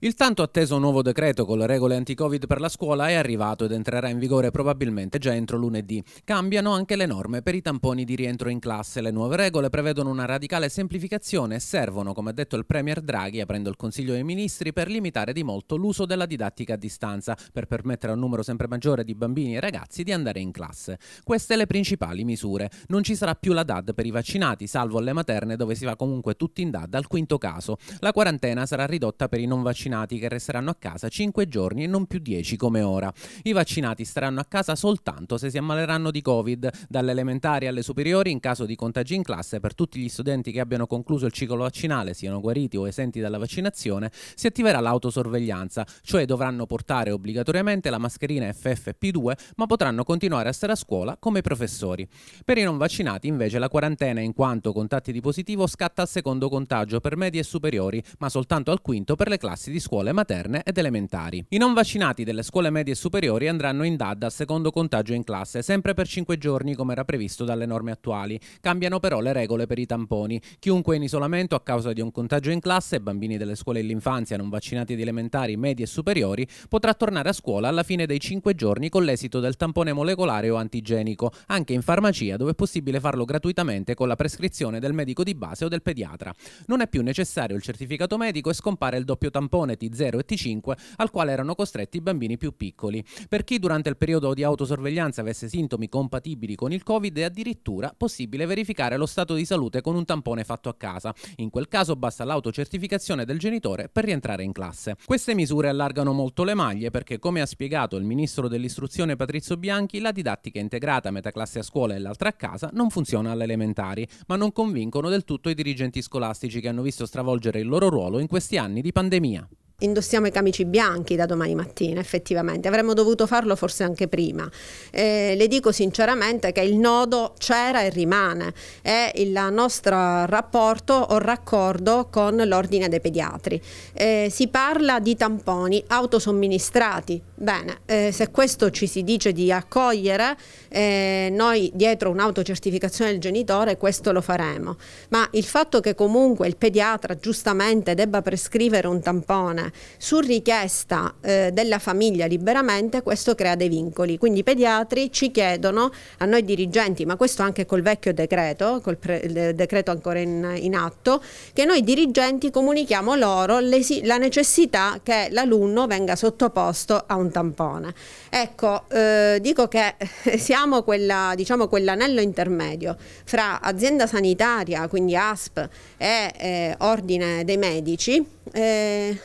Il tanto atteso nuovo decreto con le regole anti-Covid per la scuola è arrivato ed entrerà in vigore probabilmente già entro lunedì. Cambiano anche le norme per i tamponi di rientro in classe. Le nuove regole prevedono una radicale semplificazione e servono, come ha detto il Premier Draghi, aprendo il Consiglio dei Ministri, per limitare di molto l'uso della didattica a distanza, per permettere a un numero sempre maggiore di bambini e ragazzi di andare in classe. Queste le principali misure. Non ci sarà più la DAD per i vaccinati, salvo alle materne dove si va comunque tutti in DAD al quinto caso. La quarantena sarà ridotta per i non vaccinati vaccinati che resteranno a casa 5 giorni e non più 10 come ora. I vaccinati staranno a casa soltanto se si ammaleranno di Covid, dalle elementari alle superiori in caso di contagi in classe per tutti gli studenti che abbiano concluso il ciclo vaccinale, siano guariti o esenti dalla vaccinazione, si attiverà l'autosorveglianza, cioè dovranno portare obbligatoriamente la mascherina FFP2, ma potranno continuare a stare a scuola come i professori. Per i non vaccinati invece la quarantena in quanto contatti di positivo scatta al secondo contagio per medie e superiori, ma soltanto al quinto per le classi di di scuole materne ed elementari. I non vaccinati delle scuole medie e superiori andranno in DAD al secondo contagio in classe, sempre per 5 giorni come era previsto dalle norme attuali. Cambiano però le regole per i tamponi. Chiunque in isolamento a causa di un contagio in classe, bambini delle scuole dell'infanzia non vaccinati di elementari, medie e superiori, potrà tornare a scuola alla fine dei 5 giorni con l'esito del tampone molecolare o antigenico, anche in farmacia dove è possibile farlo gratuitamente con la prescrizione del medico di base o del pediatra. Non è più necessario il certificato medico e scompare il doppio tampone cartellone T0 e T5 al quale erano costretti i bambini più piccoli. Per chi durante il periodo di autosorveglianza avesse sintomi compatibili con il Covid è addirittura possibile verificare lo stato di salute con un tampone fatto a casa. In quel caso basta l'autocertificazione del genitore per rientrare in classe. Queste misure allargano molto le maglie perché, come ha spiegato il ministro dell'istruzione Patrizio Bianchi, la didattica integrata metà classe a scuola e l'altra a casa non funziona alle elementari, ma non convincono del tutto i dirigenti scolastici che hanno visto stravolgere il loro ruolo in questi anni di pandemia indossiamo i camici bianchi da domani mattina effettivamente, avremmo dovuto farlo forse anche prima. Eh, le dico sinceramente che il nodo c'era e rimane, è il nostro rapporto o raccordo con l'ordine dei pediatri. Eh, si parla di tamponi autosomministrati, bene, eh, se questo ci si dice di accogliere, eh, noi dietro un'autocertificazione del genitore questo lo faremo, ma il fatto che comunque il pediatra giustamente debba prescrivere un tampone su richiesta eh, della famiglia liberamente, questo crea dei vincoli. Quindi i pediatri ci chiedono, a noi dirigenti, ma questo anche col vecchio decreto, col pre, decreto ancora in, in, atto, che noi dirigenti comunichiamo loro le, la necessità che l'alunno venga sottoposto a un tampone. Ecco, eh, dico che siamo quella, diciamo, quell'anello intermedio fra azienda sanitaria, quindi ASP, e eh, ordine dei medici, eh,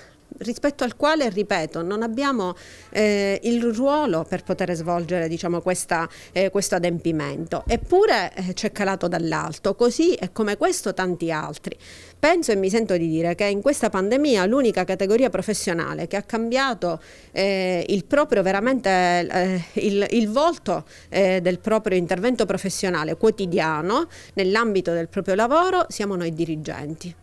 rispetto al quale, ripeto, non abbiamo eh, il ruolo per poter svolgere diciamo, questa, eh, questo adempimento, eppure eh, c'è calato dall'alto, così e come questo tanti altri. Penso e mi sento di dire che in questa pandemia l'unica categoria professionale che ha cambiato eh, il proprio veramente eh, il, il, volto eh, del proprio intervento professionale quotidiano nell'ambito del proprio lavoro siamo noi dirigenti.